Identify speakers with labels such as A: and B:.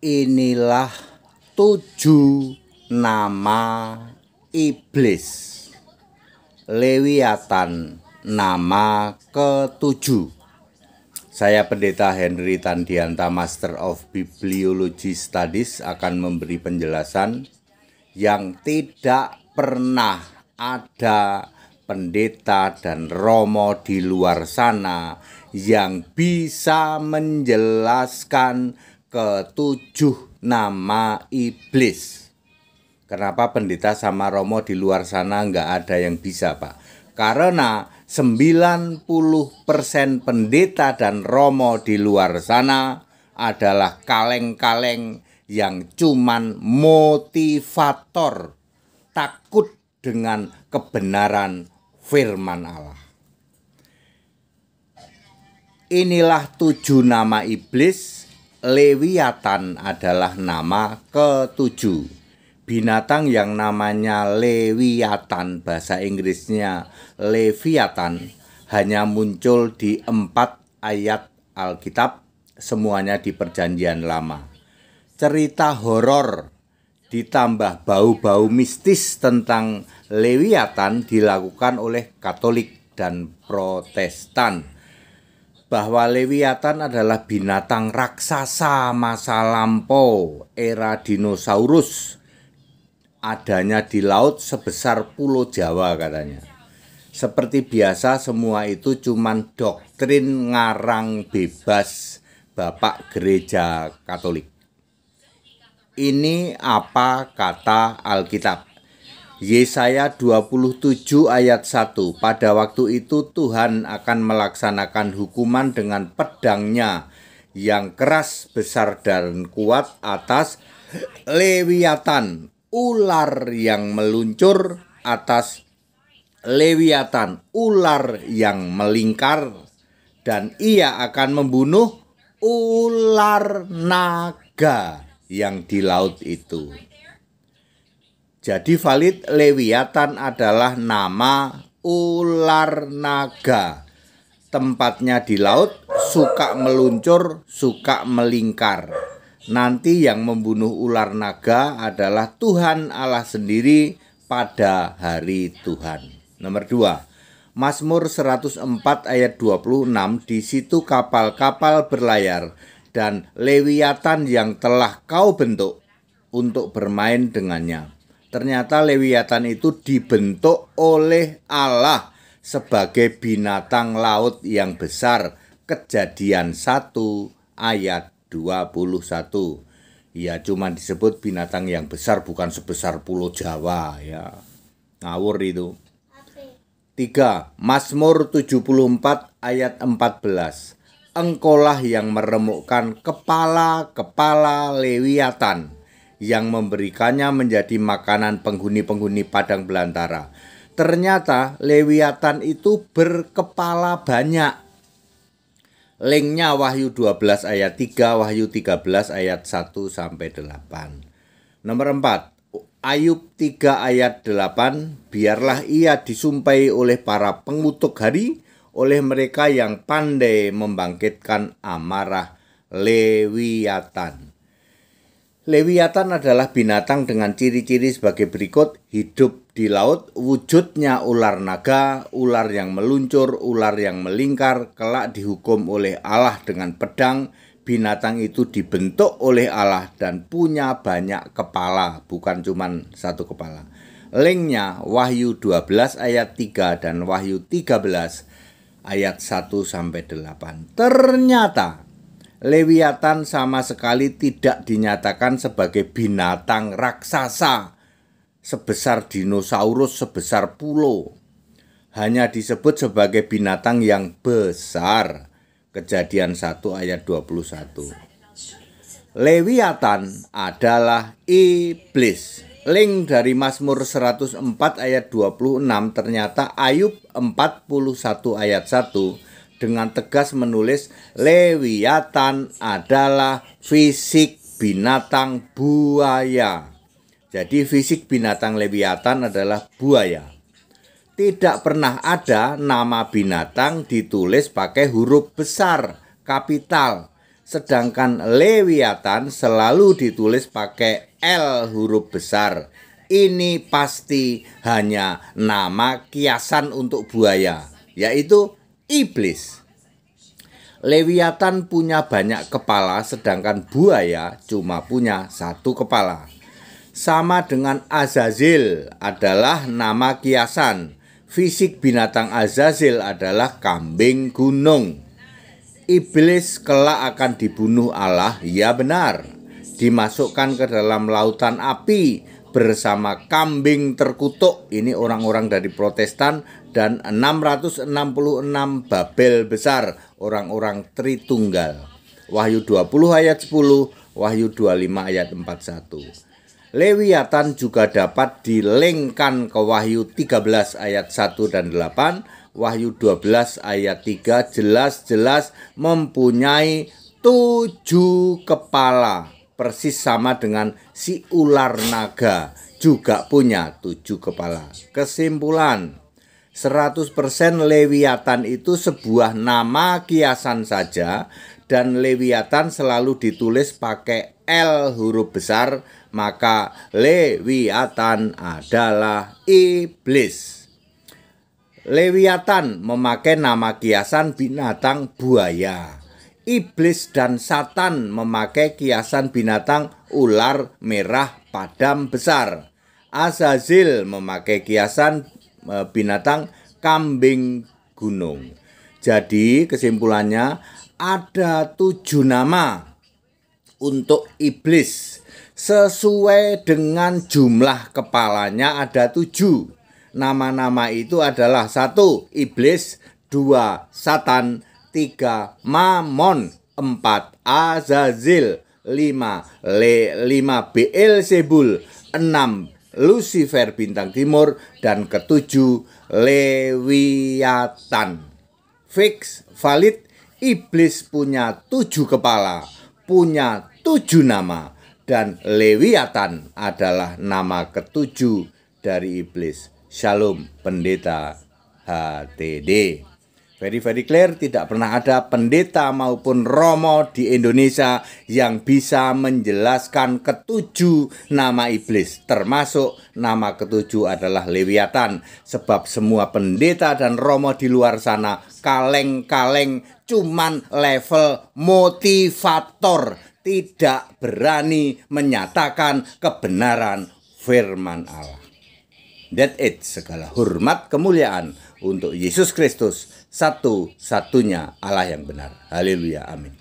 A: Inilah tujuh nama iblis. Lewiatan nama ketujuh. Saya Pendeta Henry Tandianta Master of Bibliology Studies akan memberi penjelasan yang tidak pernah ada pendeta dan romo di luar sana yang bisa menjelaskan ketujuh nama iblis. Kenapa pendeta sama Romo di luar sana nggak ada yang bisa, Pak? Karena 90% pendeta dan Romo di luar sana adalah kaleng-kaleng yang cuman motivator takut dengan kebenaran firman Allah. Inilah tujuh nama iblis Lewiatan adalah nama ketujuh. Binatang yang namanya Lewiatan, bahasa Inggrisnya Leviatan, hanya muncul di empat ayat Alkitab, semuanya di Perjanjian Lama. Cerita horor ditambah bau-bau mistis tentang Lewiatan dilakukan oleh Katolik dan Protestan bahwa Leviathan adalah binatang raksasa masa lampau era dinosaurus adanya di laut sebesar pulau Jawa katanya. Seperti biasa semua itu cuman doktrin ngarang bebas Bapak Gereja Katolik. Ini apa kata Alkitab? Yesaya 27 ayat 1 Pada waktu itu Tuhan akan melaksanakan hukuman dengan pedangnya yang keras, besar, dan kuat atas Lewiatan ular yang meluncur atas Lewiatan ular yang melingkar dan ia akan membunuh ular naga yang di laut itu. Jadi valid Lewiatan adalah nama ular naga. Tempatnya di laut, suka meluncur, suka melingkar. Nanti yang membunuh ular naga adalah Tuhan Allah sendiri pada hari Tuhan. Nomor dua Mazmur 104 ayat 26 di situ kapal-kapal berlayar dan lewiatan yang telah kau bentuk untuk bermain dengannya. Ternyata Lewiatan itu dibentuk oleh Allah sebagai binatang laut yang besar. Kejadian 1 ayat 21. Ya cuma disebut binatang yang besar bukan sebesar pulau Jawa ya. Ngawur itu. Tiga, Mazmur 74 ayat 14. Engkolah yang meremukkan kepala-kepala Lewiatan yang memberikannya menjadi makanan penghuni-penghuni padang belantara. Ternyata Lewiatan itu berkepala banyak. Linknya Wahyu 12 ayat 3, Wahyu 13 ayat 1 sampai 8. Nomor 4. Ayub 3 ayat 8, biarlah ia disumpai oleh para pengutuk hari, oleh mereka yang pandai membangkitkan amarah Lewiatan. Leviathan adalah binatang dengan ciri-ciri sebagai berikut: hidup di laut, wujudnya ular naga, ular yang meluncur, ular yang melingkar, kelak dihukum oleh Allah dengan pedang. Binatang itu dibentuk oleh Allah dan punya banyak kepala, bukan cuma satu kepala. Linknya Wahyu 12 ayat 3 dan Wahyu 13 ayat 1 sampai 8. Ternyata Leviathan sama sekali tidak dinyatakan sebagai binatang raksasa sebesar dinosaurus sebesar pulau. Hanya disebut sebagai binatang yang besar. Kejadian 1 ayat 21. Leviathan adalah iblis. Link dari Mazmur 104 ayat 26 ternyata Ayub 41 ayat 1 dengan tegas menulis Lewiatan adalah fisik binatang buaya. Jadi fisik binatang Lewiatan adalah buaya. Tidak pernah ada nama binatang ditulis pakai huruf besar kapital. Sedangkan Lewiatan selalu ditulis pakai L huruf besar. Ini pasti hanya nama kiasan untuk buaya, yaitu iblis. Lewiatan punya banyak kepala, sedangkan buaya cuma punya satu kepala. Sama dengan Azazil adalah nama kiasan. Fisik binatang Azazil adalah kambing gunung. Iblis kelak akan dibunuh Allah, ya benar. Dimasukkan ke dalam lautan api bersama kambing terkutuk. Ini orang-orang dari Protestan dan 666 Babel besar orang-orang Tritunggal. Wahyu 20 ayat 10, Wahyu 25 ayat 41. Lewiatan juga dapat dilengkan ke Wahyu 13 ayat 1 dan 8, Wahyu 12 ayat 3 jelas-jelas mempunyai tujuh kepala, persis sama dengan si ular naga juga punya tujuh kepala. Kesimpulan, 100% Leviathan itu sebuah nama kiasan saja dan Leviathan selalu ditulis pakai L huruf besar maka Leviathan adalah iblis. Leviathan memakai nama kiasan binatang buaya. Iblis dan Satan memakai kiasan binatang ular merah padam besar. Azazil memakai kiasan E, binatang kambing gunung. Jadi kesimpulannya ada tujuh nama untuk iblis. Sesuai dengan jumlah kepalanya ada tujuh. Nama-nama itu adalah satu iblis, dua satan, tiga mamon, empat azazil, lima le lima beelzebul, enam Lucifer bintang timur dan ketujuh Leviathan. Fix, valid, iblis punya tujuh kepala, punya tujuh nama, dan Leviathan adalah nama ketujuh dari iblis. Shalom, pendeta HTD very very clear tidak pernah ada pendeta maupun romo di Indonesia yang bisa menjelaskan ketujuh nama iblis termasuk nama ketujuh adalah Lewiatan sebab semua pendeta dan romo di luar sana kaleng-kaleng cuman level motivator tidak berani menyatakan kebenaran firman Allah. That it segala hormat kemuliaan untuk Yesus Kristus satu-satunya Allah yang benar. Haleluya. Amin.